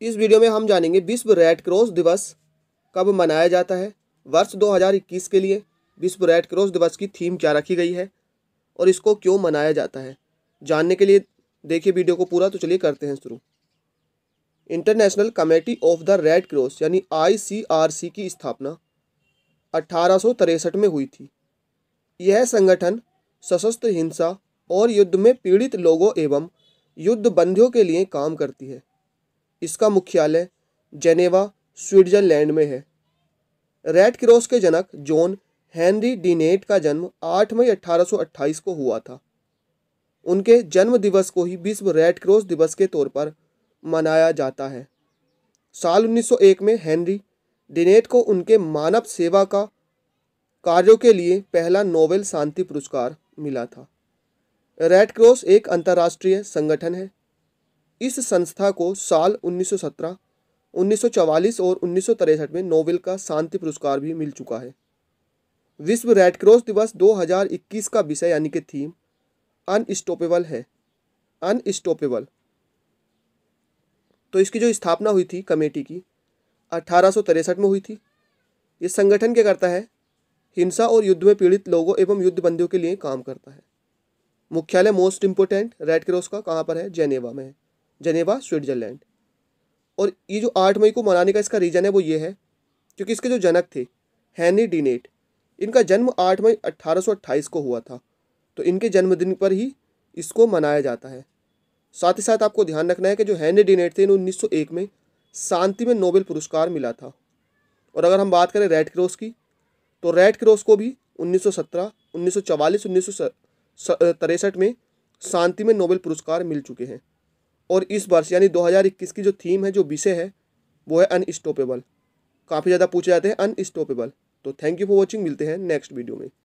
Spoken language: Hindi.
इस वीडियो में हम जानेंगे विश्व रेड क्रॉस दिवस कब मनाया जाता है वर्ष 2021 के लिए विश्व रेड क्रॉस दिवस की थीम क्या रखी गई है और इसको क्यों मनाया जाता है जानने के लिए देखिए वीडियो को पूरा तो चलिए करते हैं शुरू international committee of the red cross यानी आईसीआरसी की स्थापना अठारह में हुई थी यह संगठन सशस्त्र हिंसा और युद्ध में पीड़ित लोगों एवं युद्ध बंदियों के लिए काम करती है इसका मुख्यालय जेनेवा स्विट्जरलैंड में है रेड क्रॉस के जनक जॉन हेनरी डीनेट का जन्म 8 मई 1828 को हुआ था उनके जन्म दिवस को ही विश्व रेड क्रॉस दिवस के तौर पर मनाया जाता है साल 1901 में हेनरी डिनेट को उनके मानव सेवा का कार्यों के लिए पहला नोबेल शांति पुरस्कार मिला था रेड क्रॉस एक अंतर्राष्ट्रीय संगठन है इस संस्था को साल 1917, 1944 और उन्नीस में नोबेल का शांति पुरस्कार भी मिल चुका है विश्व रेडक्रॉस दिवस 2021 का विषय यानी कि थीम अनस्टॉपेबल है अनस्टॉपेबल तो इसकी जो स्थापना हुई थी कमेटी की अठारह में हुई थी इस संगठन क्या करता है हिंसा और युद्ध में पीड़ित लोगों एवं युद्ध बंदियों के लिए काम करता है मुख्यालय मोस्ट इम्पोर्टेंट रेड क्रॉस का कहाँ पर है जेनेवा में है जनेवा स्विट्जरलैंड और ये जो आठ मई को मनाने का इसका रीज़न है वो ये है क्योंकि इसके जो जनक थे हैनी डिनेट इनका जन्म आठ मई अट्ठारह को हुआ था तो इनके जन्मदिन पर ही इसको मनाया जाता है साथ ही साथ आपको ध्यान रखना है कि जो हैनी डिनेट थे इन्हें 1901 में शांति में नोबेल पुरस्कार मिला था और अगर हम बात करें रेड क्रॉस की तो रेड क्रॉस को भी 1917, 1944, उन्नीस में शांति में नोबेल पुरस्कार मिल चुके हैं और इस वर्ष यानी 2021 की जो थीम है जो विषय है वो है अनस्टॉपेबल काफ़ी ज़्यादा पूछे जाते हैं अनस्टॉपेबल तो थैंक यू फॉर वॉचिंग मिलते हैं नेक्स्ट वीडियो में